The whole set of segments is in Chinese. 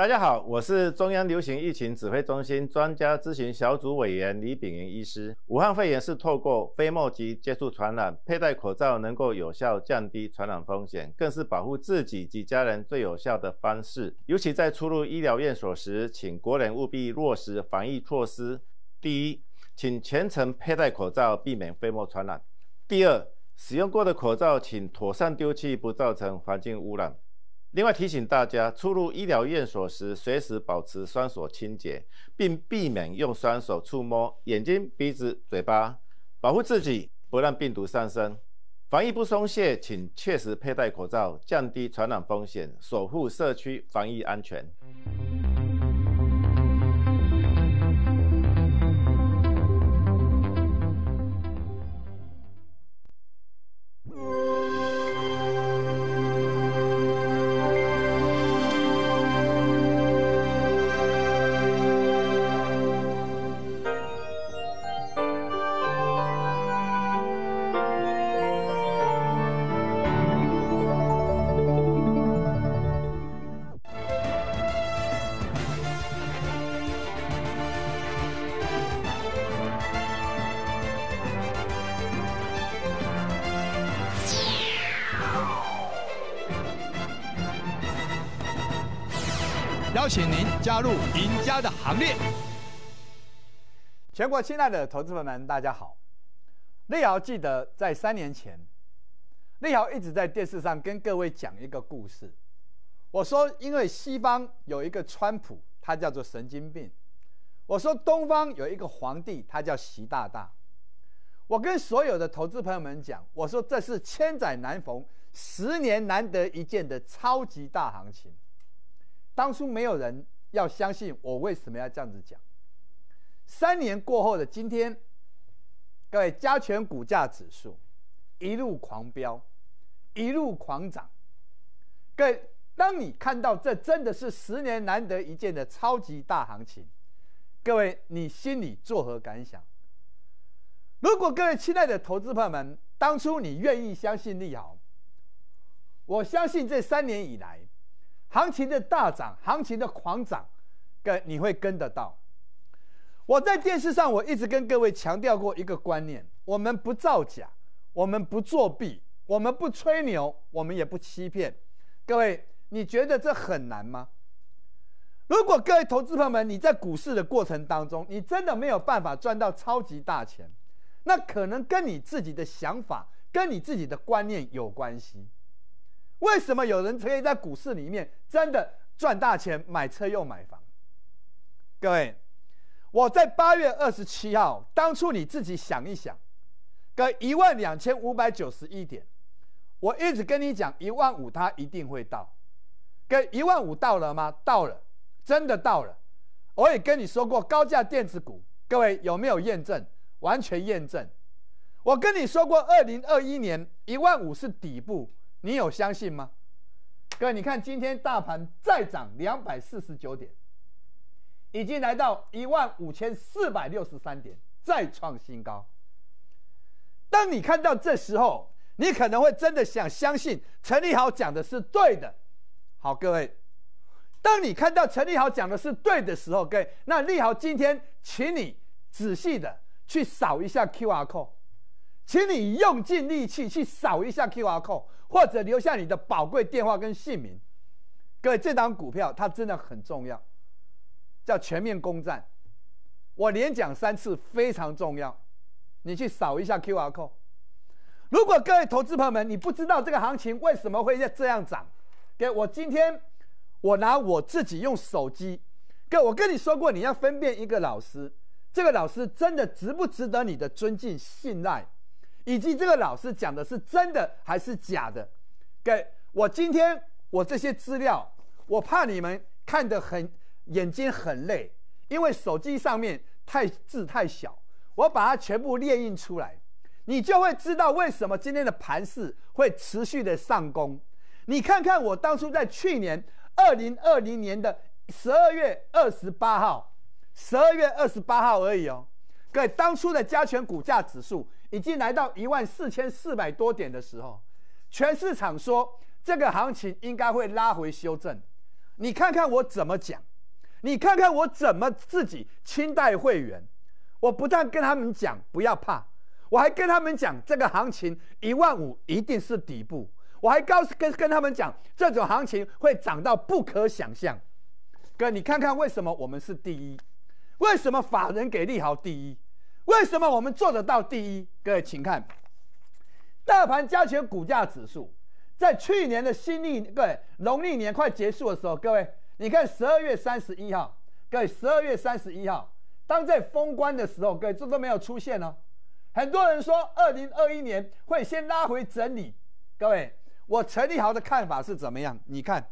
大家好，我是中央流行疫情指挥中心专家咨询小组委员李炳云医师。武汉肺炎是透过飞沫及接触传染，佩戴口罩能够有效降低传染风险，更是保护自己及家人最有效的方式。尤其在出入医疗院所时，请国人务必落实防疫措施。第一，请全程佩戴口罩，避免飞沫传染。第二，使用过的口罩请妥善丢弃，不造成环境污染。另外提醒大家，出入医疗院所时，随时保持双手清洁，并避免用双手触摸眼睛、鼻子、嘴巴，保护自己，不让病毒上身。防疫不松懈，请切实佩戴口罩，降低传染风险，守护社区防疫安全。加入赢家的行列。全国亲爱的投资朋友们，大家好。立瑶记得在三年前，立瑶一直在电视上跟各位讲一个故事。我说，因为西方有一个川普，他叫做神经病。我说，东方有一个皇帝，他叫习大大。我跟所有的投资朋友们讲，我说这是千载难逢、十年难得一见的超级大行情。当初没有人。要相信我，为什么要这样子讲？三年过后的今天，各位加权股价指数一路狂飙，一路狂涨。各位，当你看到这真的是十年难得一见的超级大行情，各位，你心里作何感想？如果各位亲爱的投资朋友们，当初你愿意相信利好，我相信这三年以来。行情的大涨，行情的狂涨，跟你会跟得到。我在电视上，我一直跟各位强调过一个观念：我们不造假，我们不作弊，我们不吹牛，我们也不欺骗。各位，你觉得这很难吗？如果各位投资朋友们，你在股市的过程当中，你真的没有办法赚到超级大钱，那可能跟你自己的想法、跟你自己的观念有关系。为什么有人可以在股市里面真的赚大钱，买车又买房？各位，我在八月二十七号，当初你自己想一想，给一万两千五百九十一点，我一直跟你讲一万五，它一定会到。跟一万五到了吗？到了，真的到了。我也跟你说过高价电子股，各位有没有验证？完全验证。我跟你说过，二零二一年一万五是底部。你有相信吗，各位，你看今天大盘再涨两百四十九点，已经来到一万五千四百六十三点，再创新高。当你看到这时候，你可能会真的想相信陈立豪讲的是对的。好，各位，当你看到陈立豪讲的是对的时候，各位，那立豪今天，请你仔细的去扫一下 Q R code，请你用尽力气去扫一下 Q R code。或者留下你的宝贵电话跟姓名，各位，这档股票它真的很重要，叫全面攻占。我连讲三次非常重要，你去扫一下 Q R code。如果各位投资朋友们，你不知道这个行情为什么会这样涨，给我今天我拿我自己用手机，哥，我跟你说过，你要分辨一个老师，这个老师真的值不值得你的尊敬、信赖。以及这个老师讲的是真的还是假的？给我今天我这些资料，我怕你们看得很眼睛很累，因为手机上面太字太小，我把它全部列印出来，你就会知道为什么今天的盘势会持续的上攻。你看看我当初在去年二零二零年的十二月二十八号，十二月二十八号而已哦，各位当初的加权股价指数。已经来到一万四千四百多点的时候，全市场说这个行情应该会拉回修正。你看看我怎么讲，你看看我怎么自己清代会员。我不但跟他们讲不要怕，我还跟他们讲这个行情一万五一定是底部。我还告诉跟跟他们讲，这种行情会涨到不可想象。哥，你看看为什么我们是第一，为什么法人给利好第一？为什么我们做得到第一？各位，请看，大盘加权股价指数在去年的新历，对农历年快结束的时候，各位，你看十二月三十一号，各位十二月三十一号，当在封关的时候，各位这都没有出现呢。很多人说二零二一年会先拉回整理，各位，我陈立豪的看法是怎么样？你看，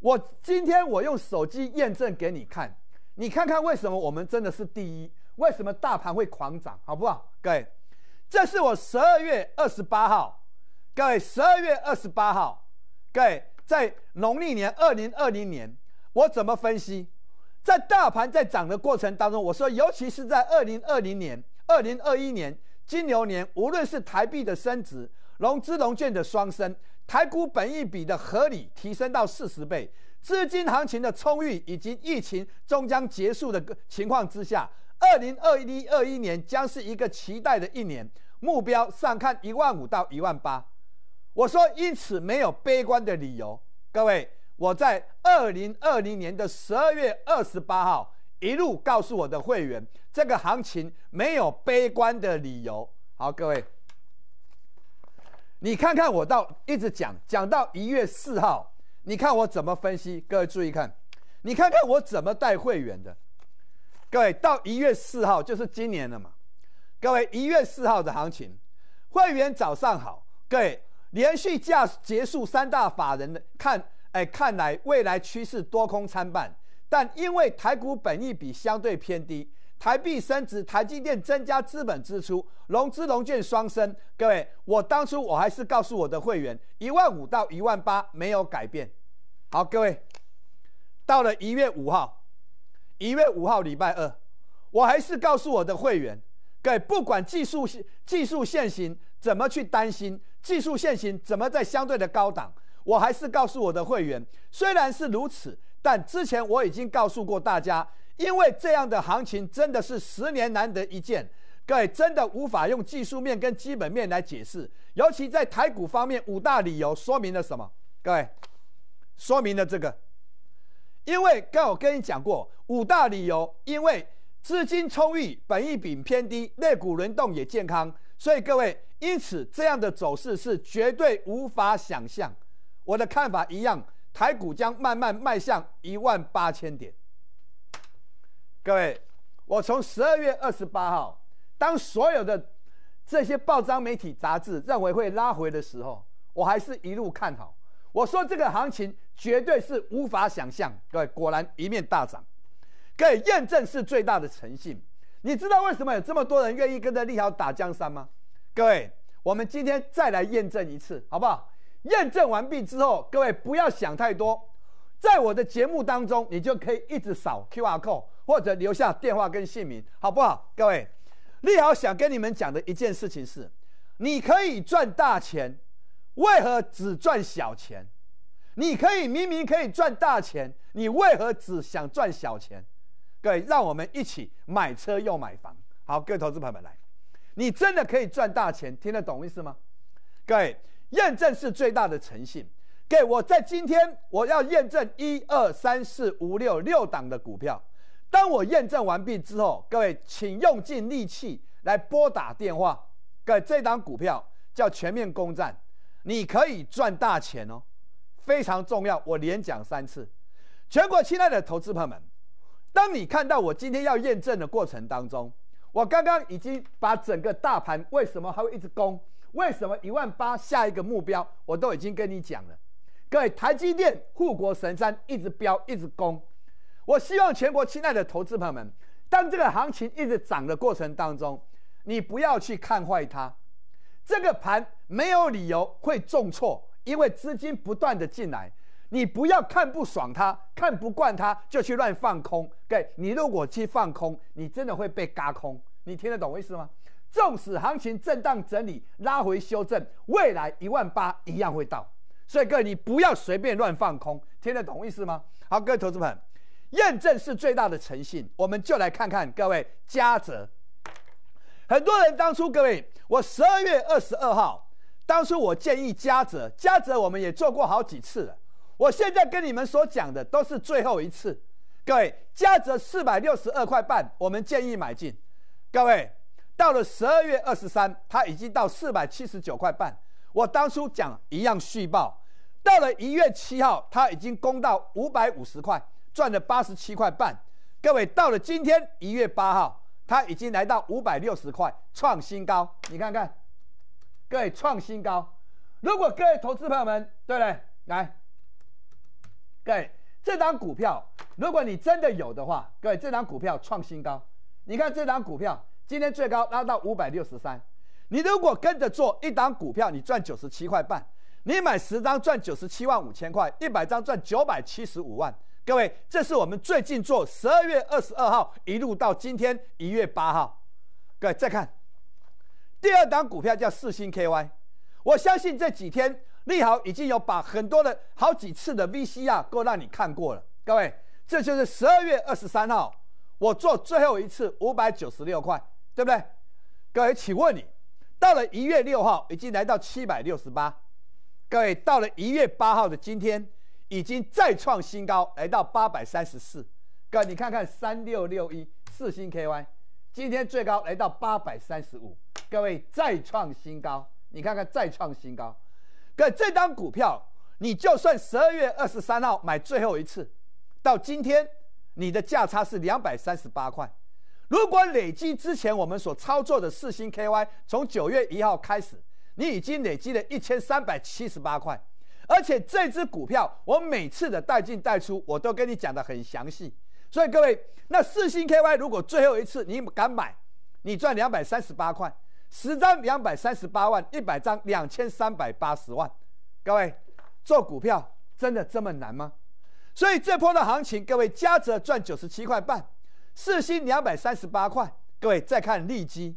我今天我用手机验证给你看，你看看为什么我们真的是第一。为什么大盘会狂涨，好不好？各位，这是我十二月二十八号，各位十二月二十八号，各位在农历年二零二零年，我怎么分析？在大盘在涨的过程当中，我说，尤其是在二零二零年、二零二一年金牛年，无论是台币的升值、融资融券的双升、台股本益比的合理提升到四十倍、资金行情的充裕，以及疫情终将结束的情况之下。二零二一二一年将是一个期待的一年，目标上看一万五到一万八。我说，因此没有悲观的理由。各位，我在二零二零年的十二月二十八号一路告诉我的会员，这个行情没有悲观的理由。好，各位，你看看我到一直讲讲到一月四号，你看我怎么分析。各位注意看，你看看我怎么带会员的。各位，到一月四号就是今年了嘛。各位一月四号的行情，会员早上好，各位连续价结束三大法人的看，哎，看来未来趋势多空参半，但因为台股本益比相对偏低，台币升值，台积电增加资本支出，融资融券双升。各位，我当初我还是告诉我的会员一万五到一万八没有改变。好，各位到了一月五号。一月五号，礼拜二，我还是告诉我的会员，各位，不管技术技术限行怎么去担心，技术限行怎么在相对的高档，我还是告诉我的会员，虽然是如此，但之前我已经告诉过大家，因为这样的行情真的是十年难得一见，各位真的无法用技术面跟基本面来解释，尤其在台股方面，五大理由说明了什么？各位，说明了这个。因为刚我跟你讲过五大理由，因为资金充裕，本益比偏低，肋股轮动也健康，所以各位，因此这样的走势是绝对无法想象。我的看法一样，台股将慢慢迈向一万八千点。各位，我从十二月二十八号，当所有的这些报章媒体杂志认为会拉回的时候，我还是一路看好。我说这个行情。绝对是无法想象，各位果然一面大涨，可以验证是最大的诚信。你知道为什么有这么多人愿意跟着利好打江山吗？各位，我们今天再来验证一次，好不好？验证完毕之后，各位不要想太多，在我的节目当中，你就可以一直扫 Q R code 或者留下电话跟姓名，好不好？各位，利好想跟你们讲的一件事情是，你可以赚大钱，为何只赚小钱？你可以明明可以赚大钱，你为何只想赚小钱？各位，让我们一起买车又买房。好，各位投资朋友们，来，你真的可以赚大钱，听得懂意思吗？各位，验证是最大的诚信。各位，我在今天我要验证一二三四五六六档的股票。当我验证完毕之后，各位请用尽力气来拨打电话。各位，这档股票叫全面攻占，你可以赚大钱哦。非常重要，我连讲三次。全国亲爱的投资朋友们，当你看到我今天要验证的过程当中，我刚刚已经把整个大盘为什么还会一直攻，为什么一万八下一个目标，我都已经跟你讲了。各位，台积电护国神山一直飙，一直攻。我希望全国亲爱的投资朋友们，当这个行情一直涨的过程当中，你不要去看坏它，这个盘没有理由会重挫。因为资金不断的进来，你不要看不爽它，看不惯它就去乱放空，对，你如果去放空，你真的会被嘎空。你听得懂我意思吗？纵使行情震荡整理、拉回修正，未来一万八一样会到。所以，各位，你不要随便乱放空，听得懂意思吗？好，各位投资友，验证是最大的诚信，我们就来看看各位嘉泽。很多人当初，各位，我十二月二十二号。当初我建议嘉泽，嘉泽我们也做过好几次了。我现在跟你们所讲的都是最后一次。各位，嘉泽四百六十二块半，我们建议买进。各位，到了十二月二十三，它已经到四百七十九块半。我当初讲一样续报，到了一月七号，它已经攻到五百五十块，赚了八十七块半。各位，到了今天一月八号，它已经来到五百六十块，创新高。你看看。各位创新高，如果各位投资朋友们，对不对？来，各位，这张股票，如果你真的有的话，各位，这张股票创新高。你看这张股票今天最高拉到五百六十三，你如果跟着做一档股票，你赚九十七块半，你买十张赚九十七万五千块，一百张赚九百七十五万。各位，这是我们最近做十二月二十二号一路到今天一月八号，各位再看。第二档股票叫四星 K Y，我相信这几天利好已经有把很多的好几次的 V C r 都让你看过了。各位，这就是十二月二十三号我做最后一次五百九十六块，对不对？各位，请问你到了一月六号已经来到七百六十八，各位到了一月八号的今天已经再创新高，来到八百三十四。各位，你看看三六六一四星 K Y，今天最高来到八百三十五。各位再创新高，你看看再创新高，可这张股票你就算十二月二十三号买最后一次，到今天你的价差是两百三十八块。如果累积之前我们所操作的四星 KY，从九月一号开始，你已经累积了一千三百七十八块。而且这只股票我每次的带进带出，我都跟你讲的很详细。所以各位，那四星 KY 如果最后一次你敢买，你赚两百三十八块。十张两百三十八万，一百张两千三百八十万，各位，做股票真的这么难吗？所以这波的行情，各位嘉泽赚九十七块半，四星两百三十八块。各位再看利基，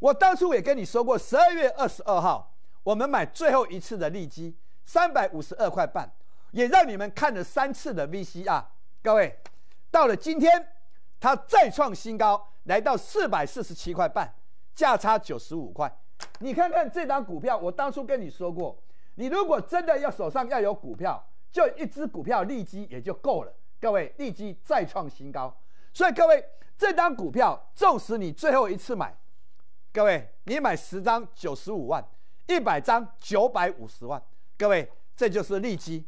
我当初也跟你说过，十二月二十二号我们买最后一次的利基三百五十二块半，也让你们看了三次的 VC r 各位，到了今天，它再创新高，来到四百四十七块半。价差九十五块，你看看这张股票，我当初跟你说过，你如果真的要手上要有股票，就一只股票利基也就够了。各位，利基再创新高，所以各位，这张股票纵使你最后一次买，各位，你买十张九十五万，一百张九百五十万，各位，这就是利基。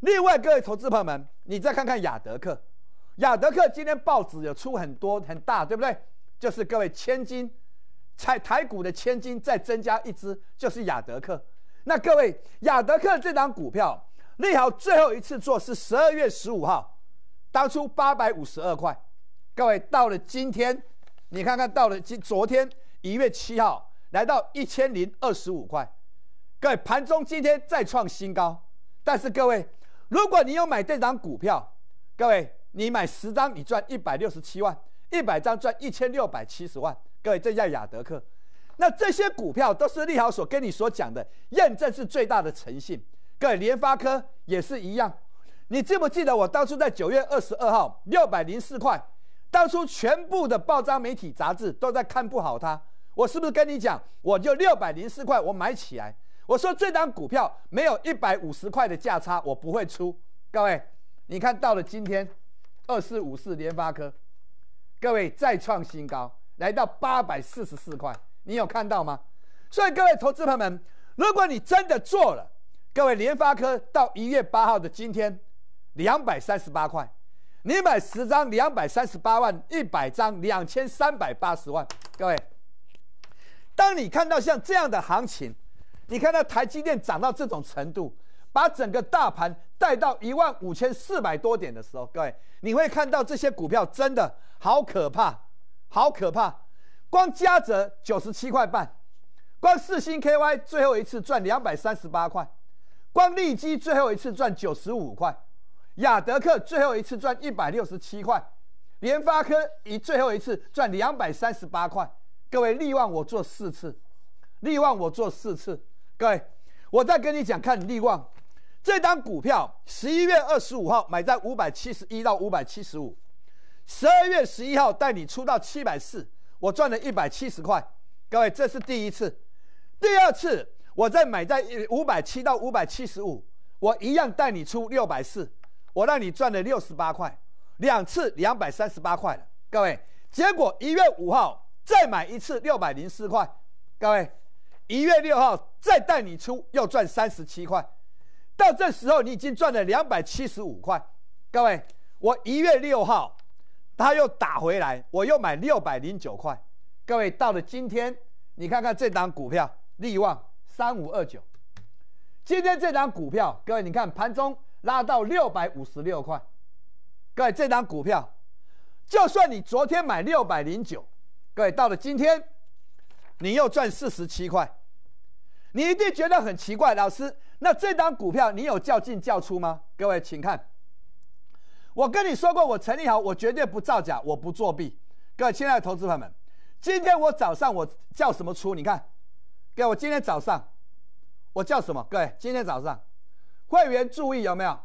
另外，各位投资朋友们，你再看看雅德克，雅德克今天报纸有出很多很大，对不对？就是各位千金。踩台股的千金再增加一只，就是亚德克。那各位，亚德克这档股票利好最后一次做是十二月十五号，当初八百五十二块。各位到了今天，你看看到了今昨天一月七号来到一千零二十五块。各位盘中今天再创新高，但是各位，如果你有买这档股票，各位你买十张，你赚一百六十七万。一百张赚一千六百七十万，各位，这叫雅德克。那这些股票都是利好所跟你所讲的，验证是最大的诚信。各位，联发科也是一样。你记不记得我当初在九月二十二号六百零四块，当初全部的报章媒体杂志都在看不好它。我是不是跟你讲，我就六百零四块我买起来？我说这张股票没有一百五十块的价差，我不会出。各位，你看到了今天二四五四联发科。各位再创新高，来到八百四十四块，你有看到吗？所以各位投资朋友们，如果你真的做了，各位联发科到一月八号的今天两百三十八块，你买十张两百三十八万，一百张两千三百八十万。各位，当你看到像这样的行情，你看到台积电涨到这种程度，把整个大盘。带到一万五千四百多点的时候，各位，你会看到这些股票真的好可怕，好可怕。光嘉泽九十七块半，光四星 KY 最后一次赚两百三十八块，光利基最后一次赚九十五块，亚德克最后一次赚一百六十七块，联发科一最后一次赚两百三十八块。各位利旺我做四次，利旺我做四次，各位，我再跟你讲看利旺。这张股票十一月二十五号买在五百七十一到五百七十五，十二月十一号带你出到七百四，我赚了一百七十块。各位，这是第一次。第二次，我再买在五百七到五百七十五，我一样带你出六百四，我让你赚了六十八块，两次两百三十八块。各位，结果一月五号再买一次六百零四块，各位，一月六号再带你出要赚三十七块。到这时候，你已经赚了两百七十五块。各位，我一月六号，他又打回来，我又买六百零九块。各位，到了今天，你看看这档股票，力旺三五二九。今天这档股票，各位，你看盘中拉到六百五十六块。各位，这档股票，就算你昨天买六百零九，各位，到了今天，你又赚四十七块。你一定觉得很奇怪，老师。那这张股票你有叫进叫出吗？各位，请看，我跟你说过，我陈立豪，我绝对不造假，我不作弊。各位亲爱的投资朋友们，今天我早上我叫什么出？你看，给我今天早上我叫什么？各位，今天早上会员注意有没有？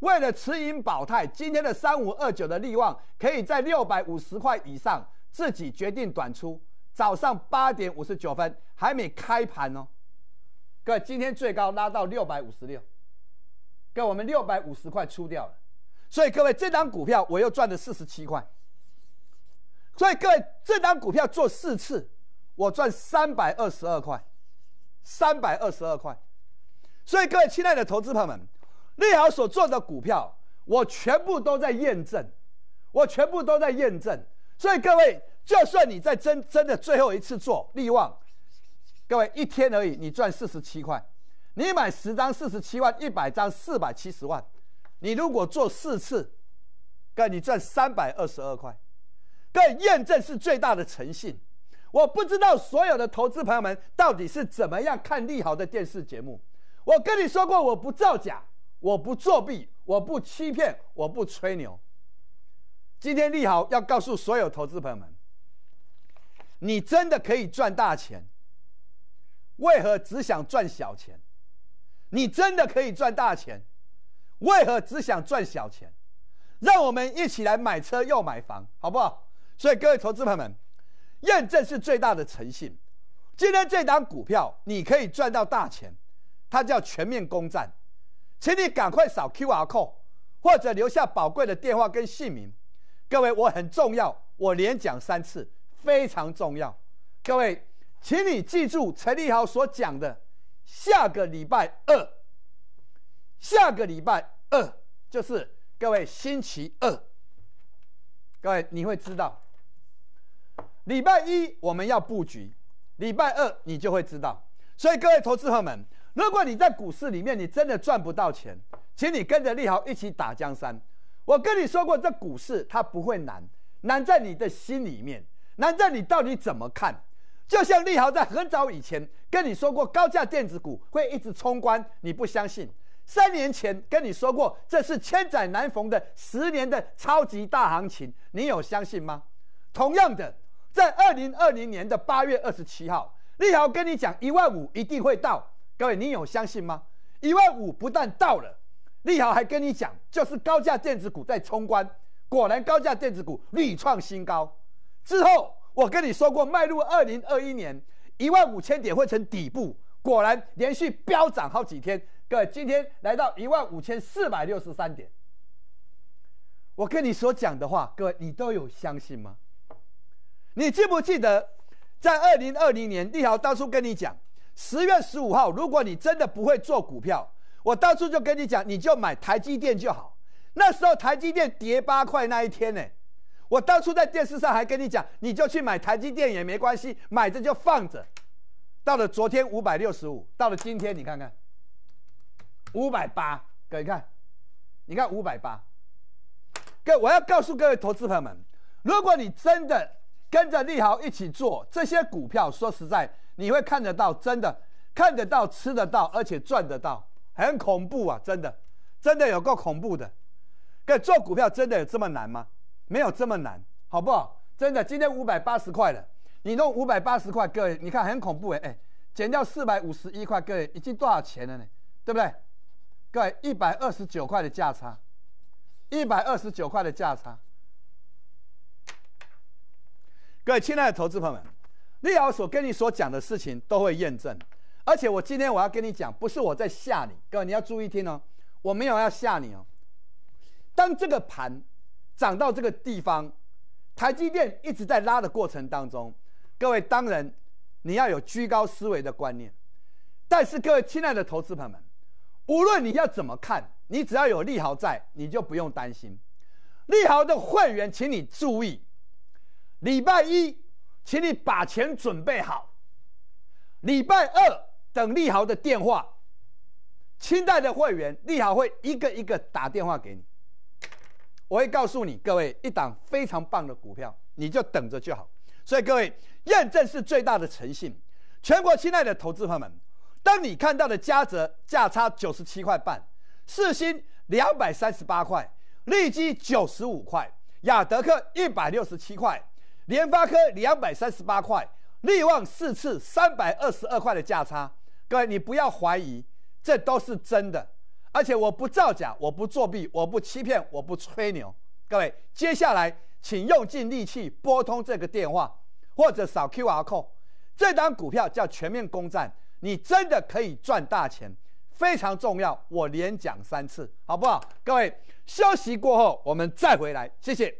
为了持盈保泰，今天的三五二九的利旺可以在六百五十块以上自己决定短出。早上八点五十九分还没开盘哦。对，今天最高拉到六百五十六，跟我们六百五十块出掉了，所以各位，这张股票我又赚了四十七块，所以各位，这张股票做四次，我赚三百二十二块，三百二十二块，所以各位亲爱的投资朋友们，利好所做的股票，我全部都在验证，我全部都在验证，所以各位，就算你在真真的最后一次做利旺。各位，一天而已，你赚四十七块，你买十张四十七万，一百张四百七十万，你如果做四次，哥你赚三百二十二块，哥验证是最大的诚信。我不知道所有的投资朋友们到底是怎么样看利豪的电视节目。我跟你说过，我不造假，我不作弊，我不欺骗，我不吹牛。今天利豪要告诉所有投资朋友们，你真的可以赚大钱。为何只想赚小钱？你真的可以赚大钱。为何只想赚小钱？让我们一起来买车又买房，好不好？所以各位投资朋友们，验证是最大的诚信。今天这档股票你可以赚到大钱，它叫全面攻占，请你赶快扫 Q R code 或者留下宝贵的电话跟姓名。各位，我很重要，我连讲三次，非常重要。各位。请你记住陈立豪所讲的，下个礼拜二，下个礼拜二就是各位星期二。各位你会知道，礼拜一我们要布局，礼拜二你就会知道。所以各位投资客们，如果你在股市里面你真的赚不到钱，请你跟着立豪一起打江山。我跟你说过，这股市它不会难，难在你的心里面，难在你到底怎么看。就像立豪在很早以前跟你说过，高价电子股会一直冲关，你不相信；三年前跟你说过这是千载难逢的十年的超级大行情，你有相信吗？同样的，在二零二零年的八月二十七号，立豪跟你讲一万五一定会到，各位你有相信吗？一万五不但到了，立豪还跟你讲就是高价电子股在冲关，果然高价电子股屡创新高，之后。我跟你说过，迈入二零二一年一万五千点会成底部，果然连续飙涨好几天，各位，今天来到一万五千四百六十三点。我跟你所讲的话，各位你都有相信吗？你记不记得在二零二零年，立豪当初跟你讲，十月十五号，如果你真的不会做股票，我当初就跟你讲，你就买台积电就好。那时候台积电跌八块那一天呢？我当初在电视上还跟你讲，你就去买台积电也没关系，买着就放着。到了昨天五百六十五，到了今天你看看五百八，各位看，你看五百八，哥我要告诉各位投资朋友们，如果你真的跟着利豪一起做这些股票，说实在，你会看得到，真的看得到，吃得到，而且赚得到，很恐怖啊！真的，真的有够恐怖的。哥做股票真的有这么难吗？没有这么难，好不好？真的，今天五百八十块了，你弄五百八十块，各位，你看很恐怖哎哎，减掉四百五十一块，各位，已经多少钱了呢？对不对？各位，一百二十九块的价差，一百二十九块的价差，各位亲爱的投资朋友们，立豪所跟你所讲的事情都会验证，而且我今天我要跟你讲，不是我在吓你，各位你要注意听哦，我没有要吓你哦，当这个盘。涨到这个地方，台积电一直在拉的过程当中。各位，当然你要有居高思维的观念。但是，各位亲爱的投资朋友们，无论你要怎么看，你只要有利豪在，你就不用担心。利豪的会员，请你注意，礼拜一，请你把钱准备好。礼拜二等利豪的电话。亲代的会员，利豪会一个一个打电话给你。我会告诉你，各位一档非常棒的股票，你就等着就好。所以各位，验证是最大的诚信。全国亲爱的投资朋友们，当你看到的嘉泽价差九十七块半，四新两百三十八块，利基九十五块，亚德克一百六十七块，联发科两百三十八块，力旺四次三百二十二块的价差，各位你不要怀疑，这都是真的。而且我不造假，我不作弊，我不欺骗，我不吹牛。各位，接下来请用尽力气拨通这个电话，或者扫 Q R code。这张股票叫全面攻占，你真的可以赚大钱。非常重要，我连讲三次，好不好？各位，休息过后我们再回来，谢谢。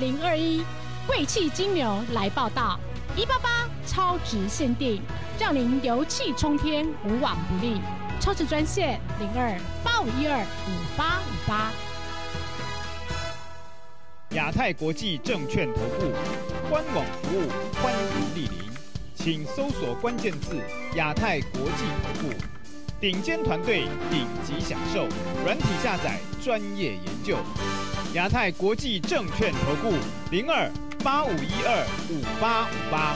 零二一贵气金牛来报道，一八八超值限定，让您牛气冲天，无往不利。超值专线零二八五一二五八五八。亚太国际证券投顾官网服务欢迎莅临，请搜索关键字“亚太国际投顾。顶尖团队，顶级享受，软体下载专业研究，亚太国际证券投顾零二八五一二五八五八，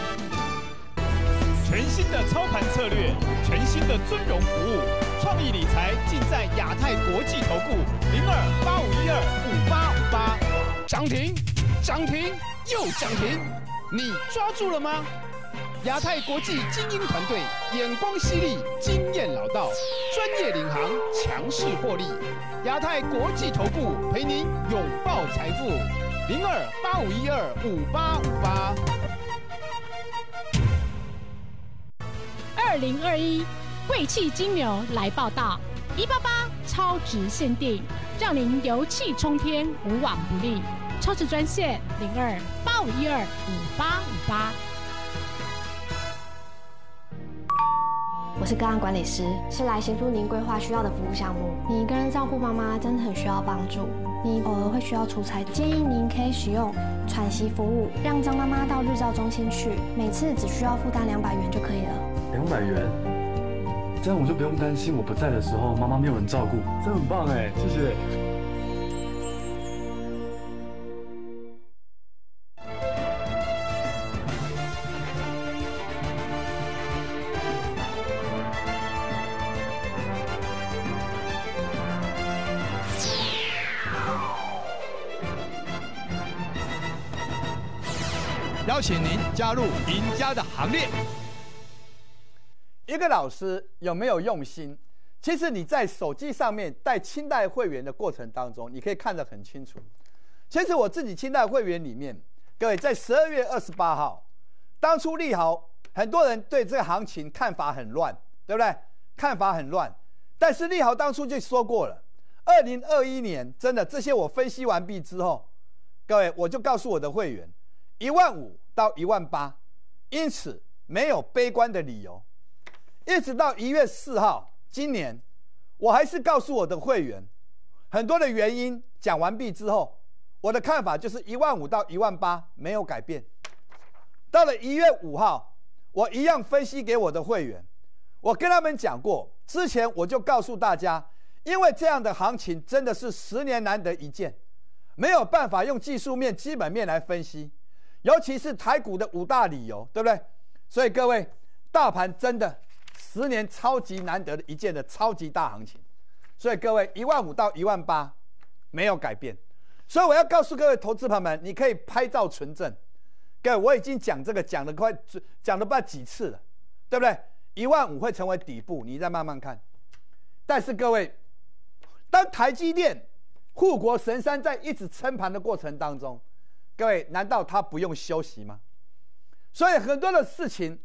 全新的操盘策略，全新的尊荣服务，创意理财尽在亚太国际投顾零二八五一二五八五八，涨停，涨停又涨停，你抓住了吗？亚太国际精英团队眼光犀利，经验老道，专业领航，强势获利。亚太国际头部陪您拥抱财富，零二八五一二五八五八。二零二一贵气金牛来报道，一八八超值限定，让您牛气冲天，无往不利。超值专线零二八五一二五八五八。我是个案管理师，是来协助您规划需要的服务项目。你一个人照顾妈妈，真的很需要帮助。你偶尔会需要出差，建议您可以使用喘息服务，让张妈妈到日照中心去，每次只需要负担两百元就可以了。两百元，这样我就不用担心我不在的时候妈妈没有人照顾，这很棒哎，谢谢。邀请您加入赢家的行列。一个老师有没有用心？其实你在手机上面带清代会员的过程当中，你可以看得很清楚。其实我自己清代会员里面，各位在十二月二十八号，当初利好，很多人对这个行情看法很乱，对不对？看法很乱。但是利好当初就说过了，二零二一年真的这些我分析完毕之后，各位我就告诉我的会员。一万五到一万八，因此没有悲观的理由。一直到一月四号，今年我还是告诉我的会员，很多的原因讲完毕之后，我的看法就是一万五到一万八没有改变。到了一月五号，我一样分析给我的会员。我跟他们讲过，之前我就告诉大家，因为这样的行情真的是十年难得一见，没有办法用技术面、基本面来分析。尤其是台股的五大理由，对不对？所以各位，大盘真的十年超级难得的一件的超级大行情。所以各位，一万五到一万八没有改变。所以我要告诉各位投资朋友们，你可以拍照存证。各位，我已经讲这个讲了快讲了不知道几次了，对不对？一万五会成为底部，你再慢慢看。但是各位，当台积电护国神山在一直撑盘的过程当中。各位，难道他不用休息吗？所以很多的事情，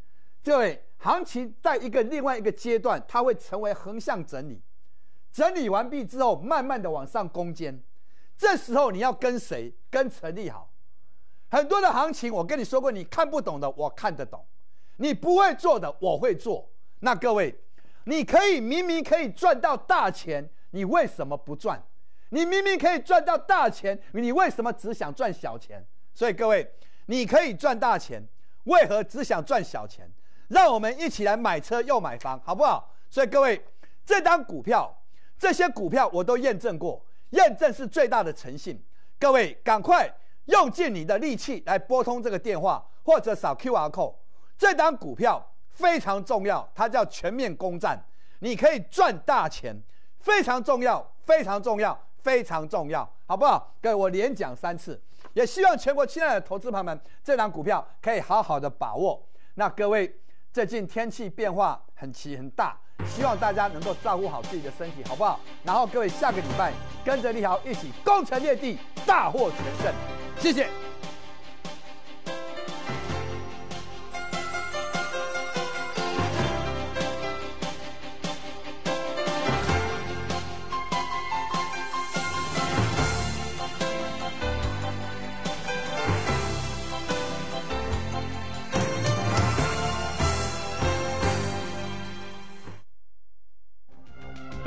这位，行情在一个另外一个阶段，它会成为横向整理，整理完毕之后，慢慢的往上攻坚。这时候你要跟谁？跟陈立好。很多的行情，我跟你说过，你看不懂的，我看得懂；你不会做的，我会做。那各位，你可以明明可以赚到大钱，你为什么不赚？你明明可以赚到大钱，你为什么只想赚小钱？所以各位，你可以赚大钱，为何只想赚小钱？让我们一起来买车又买房，好不好？所以各位，这张股票，这些股票我都验证过，验证是最大的诚信。各位赶快用尽你的力气来拨通这个电话，或者扫 Q R code。这张股票非常重要，它叫全面攻占，你可以赚大钱，非常重要，非常重要。非常重要，好不好？各位，我连讲三次，也希望全国亲爱的投资朋友们，这档股票可以好好的把握。那各位，最近天气变化很奇很大，希望大家能够照顾好自己的身体，好不好？然后各位下个礼拜跟着立豪一起攻城略地，大获全胜，谢谢。